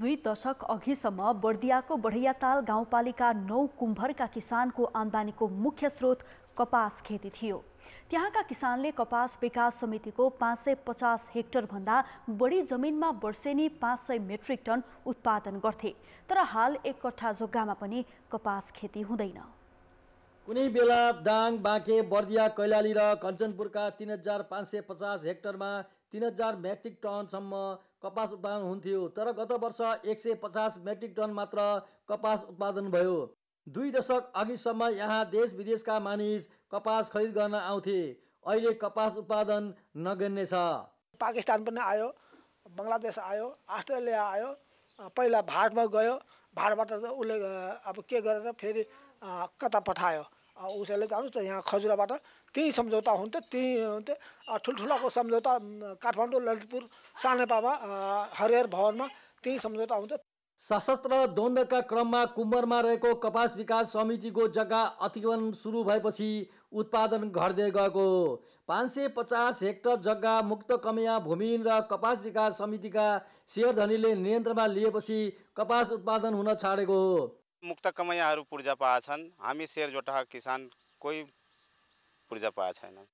दुई दशक अघिसम्म बर्दियाको बढैयाताल गाउँपालिका नौ कुम्भरका किसानको आम्दानीको मुख्य स्रोत कपास खेती थियो त्यहाँका किसानले कपास विकास समितिको पाँच सय पचास हेक्टरभन्दा बढी जमिनमा वर्षेनी पाँच सय मेट्रिक टन उत्पादन गर्थे तर हाल एक कट्ठा जोग्गामा पनि कपास खेती हुँदैन कुनै बेला दाङ बाँके बर्दिया कैलाली र कञ्चनपुरका तिन हजार पाँच सय पचास हेक्टरमा तिन हजार मेट्रिक टनसम्म कपास उत्पादन हुन्थ्यो तर गत वर्ष एक सय पचास मेट्रिक टन मात्र कपास उत्पादन भयो दुई दशक अघिसम्म यहाँ देश विदेशका मानिस कपास खरिद गर्न आउँथे अहिले कपास उत्पादन नगन्ने छ पाकिस्तान पनि आयो बङ्गलादेश आयो अस्ट्रेलिया आयो पहिला भारतमा गयो भारतबाट उसले अब के गरेर फेरि कता पठायो उसैले जानुहोस् त यहाँ खजुराबाट त्यही सम्झौता हुन्थ्यो त्यही हुन्थ्यो ठुल्ठुलाको सम्झौता काठमाडौँ ललितपुर सानेपामा हरिहर भवनमा त्यही सम्झौता हुन्थ्यो सशस्त्र द्वन्द्वका क्रममा कुम्बरमा रहेको कपास विकास समितिको जग्गा अतिक्रमण सुरु भएपछि उत्पादन घट्दै गएको पाँच सय पचास हेक्टर जग्गा मुक्त कमिया भूमि र कपास विकास समितिका सेयरधनीले नियन्त्रणमा लिएपछि कपास उत्पादन हुन छाडेको हो मुक्त कमैयाहरू पूर्जा छन् हामी जोटा किसान कोही पूर्जा पाएको छैन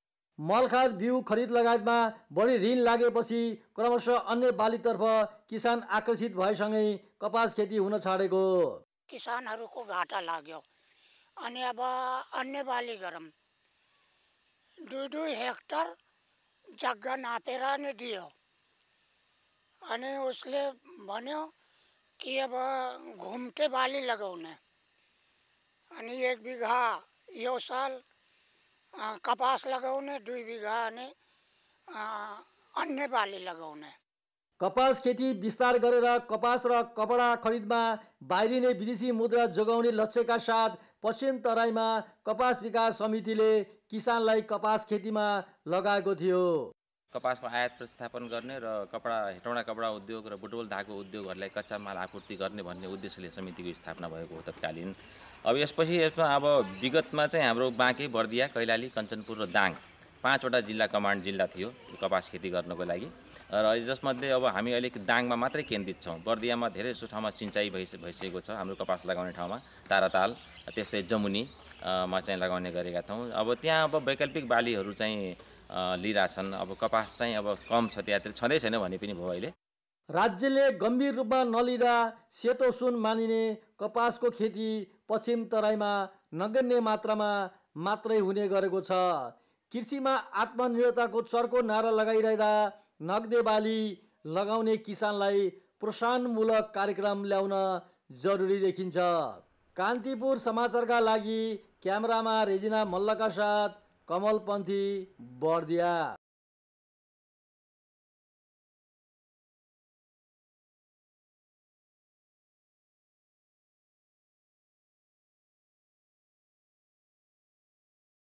मलखाद बिउ खरिद लगायतमा बढी ऋण लागेपछि क्रमशः अन्य बालीतर्फ किसान आकर्षित भएसँगै कपास खेती हुन छाडेको किसानहरूको घाटा लाग्यो अनि अब अन्य बाली गरौँ दुई दुई हेक्टर जग्गा नापेर नै दियो अनि उसले भन्यो कि अब घुम्टे बाली लगाउने अनि एक बिघा यो साल कपास लगाउने दुई बिघा अनि अन्य बाली लगाउने कपास खेती विस्तार गरेर कपास र कपडा खरिदमा बाहिरिने विदेशी मुद्रा जोगाउने लक्ष्यका साथ पश्चिम तराईमा कपास विकास समितिले किसानलाई कपास खेतीमा लगाएको थियो कपासको आयात प्रस्थापन गर्ने र कपडा हेटौँडा कपडा उद्योग र बुटवल धागो उद्योगहरूलाई कच्चा माल आपूर्ति गर्ने भन्ने उद्देश्यले समितिको स्थापना भएको हो तत्कालीन अब यसपछि यसमा अब विगतमा चाहिँ हाम्रो बाँके बर्दिया कैलाली कञ्चनपुर र दाङ पाँचवटा जिल्ला कमान्ड जिल्ला थियो कपास खेती गर्नको लागि र जसमध्ये अब हामी अलिक दाङमा मात्रै केन्द्रित छौँ बर्दियामा धेरै जस्तो ठाउँमा सिँचाइ भइस भइसकेको छ हाम्रो कपास लगाउने ठाउँमा ताराताल त्यस्तै जमुनीमा चाहिँ लगाउने गरेका छौँ अब त्यहाँ अब वैकल्पिक बालीहरू चाहिँ लिइरहेछन् अब कपास चाहिँ अब कम छ त्यहाँतिर छँदै छैन भने पनि भयो अहिले राज्यले गम्भीर रूपमा नलिँदा सेतो सुन मानिने कपासको खेती पश्चिम तराईमा नगण्य मात्रामा मात्रै हुने गरेको छ कृषिमा आत्मनिर्भरताको चर्को नारा लगाइरहँदा नगदे बाली लगाउने किसानलाई प्रोत्साहनमूलक कार्यक्रम ल्याउन जरुरी देखिन्छ कान्तिपुर समाचारका लागि क्यामेरामा रेजिना मल्लका साथ कमलपन्थी बर्दिया